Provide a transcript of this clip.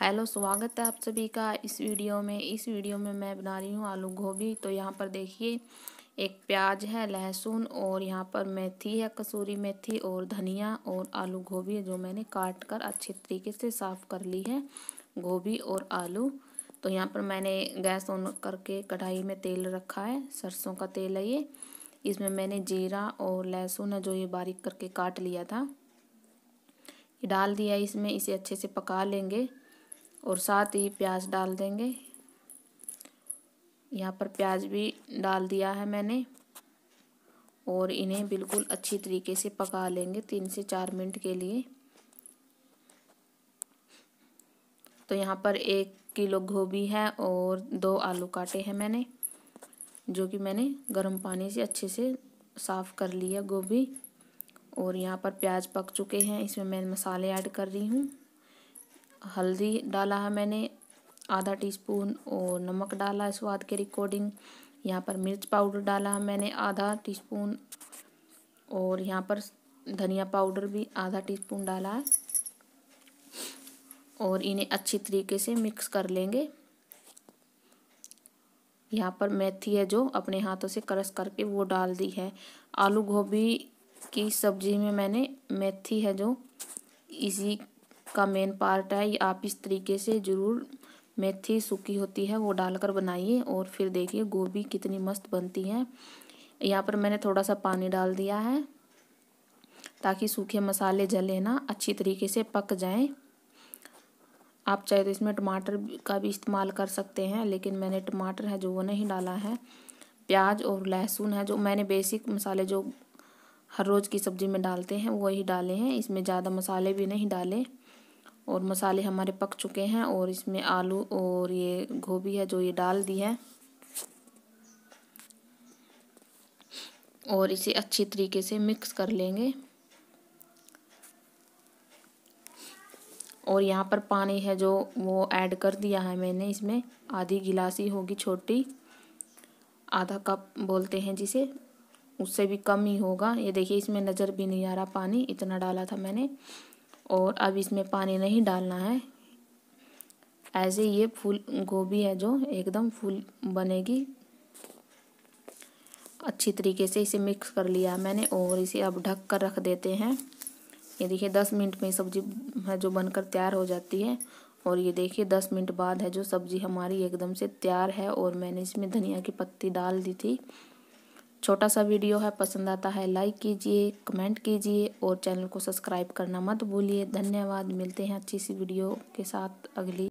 hello स्वागत है आप सभी का इस वीडियो में इस वीडियो में मैं बना रही हूँ आलू गोभी तो यहाँ पर देखिए एक प्याज है लहसुन और यहाँ पर मेथी है कसूरी मेथी और धनिया और आलू गोभी जो मैंने काट कर अच्छे तरीके से साफ़ कर ली है गोभी और आलू तो यहाँ पर मैंने गैस ऑन करके कढ़ाई में तेल रखा है सरसों का तेल है ये इसमें मैंने जीरा और लहसुन है जो ये बारीक करके काट लिया था डाल दिया इसमें इसे अच्छे से पका लेंगे और साथ ही प्याज डाल देंगे यहाँ पर प्याज भी डाल दिया है मैंने और इन्हें बिल्कुल अच्छी तरीके से पका लेंगे तीन से चार मिनट के लिए तो यहाँ पर एक किलो गोभी है और दो आलू काटे हैं मैंने जो कि मैंने गर्म पानी से अच्छे से साफ़ कर लिया गोभी और यहाँ पर प्याज पक चुके हैं इसमें मैं मसाले ऐड कर रही हूँ हल्दी डाला है मैंने आधा टीस्पून और नमक डाला है स्वाद के रिकॉर्डिंग यहाँ पर मिर्च पाउडर डाला है मैंने आधा टीस्पून और यहाँ पर धनिया पाउडर भी आधा टीस्पून डाला है और इन्हें अच्छी तरीके से मिक्स कर लेंगे यहाँ पर मेथी है जो अपने हाथों से क्रश करके वो डाल दी है आलू गोभी की सब्जी में मैंने मेथी है जो इसी का मेन पार्ट है आप इस तरीके से ज़रूर मेथी सूखी होती है वो डालकर बनाइए और फिर देखिए गोभी कितनी मस्त बनती है यहाँ पर मैंने थोड़ा सा पानी डाल दिया है ताकि सूखे मसाले जले ना अच्छी तरीके से पक जाएं आप चाहे तो इसमें टमाटर का भी इस्तेमाल कर सकते हैं लेकिन मैंने टमाटर है जो वो नहीं डाला है प्याज और लहसुन है जो मैंने बेसिक मसाले जो हर रोज़ की सब्ज़ी में डालते हैं वही डाले हैं इसमें ज़्यादा मसाले भी नहीं डाले और मसाले हमारे पक चुके हैं और इसमें आलू और ये गोभी है जो ये डाल दी है और इसे अच्छी तरीके से मिक्स कर लेंगे और यहाँ पर पानी है जो वो ऐड कर दिया है मैंने इसमें आधी गिलासी होगी छोटी आधा कप बोलते हैं जिसे उससे भी कम ही होगा ये देखिए इसमें नज़र भी नहीं आ रहा पानी इतना डाला था मैंने और अब इसमें पानी नहीं डालना है ऐसे ये फूल गोभी है जो एकदम फूल बनेगी अच्छी तरीके से इसे मिक्स कर लिया मैंने और इसे अब ढक कर रख देते हैं ये देखिए दस मिनट में सब्जी है जो बनकर तैयार हो जाती है और ये देखिए दस मिनट बाद है जो सब्ज़ी हमारी एकदम से तैयार है और मैंने इसमें धनिया की पत्ती डाल दी थी छोटा सा वीडियो है पसंद आता है लाइक कीजिए कमेंट कीजिए और चैनल को सब्सक्राइब करना मत भूलिए धन्यवाद मिलते हैं अच्छी सी वीडियो के साथ अगली